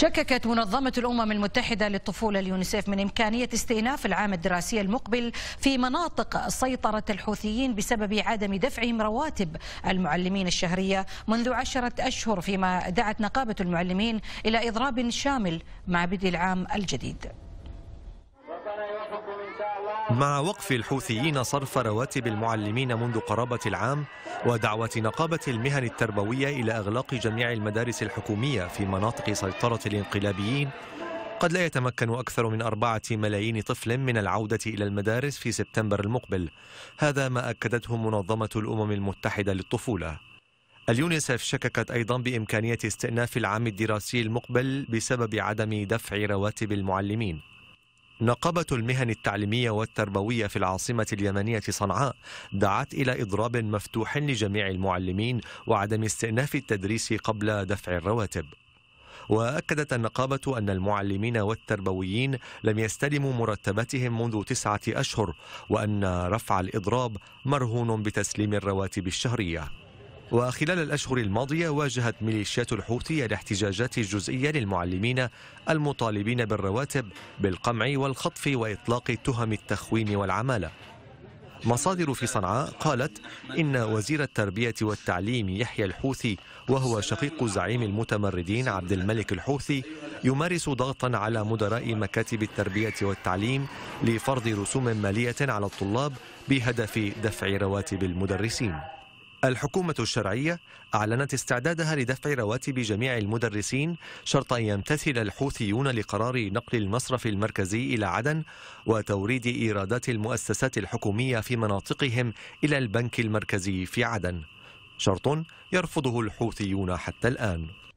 شككت منظمة الأمم المتحدة للطفولة اليونيسيف من إمكانية استئناف العام الدراسي المقبل في مناطق سيطرة الحوثيين بسبب عدم دفعهم رواتب المعلمين الشهرية منذ عشرة أشهر فيما دعت نقابة المعلمين إلى إضراب شامل مع بدء العام الجديد مع وقف الحوثيين صرف رواتب المعلمين منذ قرابة العام ودعوة نقابة المهن التربوية إلى أغلاق جميع المدارس الحكومية في مناطق سيطرة الانقلابيين قد لا يتمكن أكثر من أربعة ملايين طفل من العودة إلى المدارس في سبتمبر المقبل هذا ما أكدته منظمة الأمم المتحدة للطفولة اليونيسف شككت أيضا بإمكانية استئناف العام الدراسي المقبل بسبب عدم دفع رواتب المعلمين نقابة المهن التعليمية والتربوية في العاصمة اليمنية صنعاء دعت إلى إضراب مفتوح لجميع المعلمين وعدم استئناف التدريس قبل دفع الرواتب وأكدت النقابة أن المعلمين والتربويين لم يستلموا مرتباتهم منذ تسعة أشهر وأن رفع الإضراب مرهون بتسليم الرواتب الشهرية وخلال الأشهر الماضية واجهت ميليشيات الحوثي الاحتجاجات الجزئية للمعلمين المطالبين بالرواتب بالقمع والخطف وإطلاق تهم التخوين والعمالة مصادر في صنعاء قالت إن وزير التربية والتعليم يحيى الحوثي وهو شقيق زعيم المتمردين عبد الملك الحوثي يمارس ضغطا على مدراء مكاتب التربية والتعليم لفرض رسوم مالية على الطلاب بهدف دفع رواتب المدرسين الحكومة الشرعية أعلنت استعدادها لدفع رواتب جميع المدرسين شرط أن يمتثل الحوثيون لقرار نقل المصرف المركزي إلى عدن وتوريد إيرادات المؤسسات الحكومية في مناطقهم إلى البنك المركزي في عدن شرط يرفضه الحوثيون حتى الآن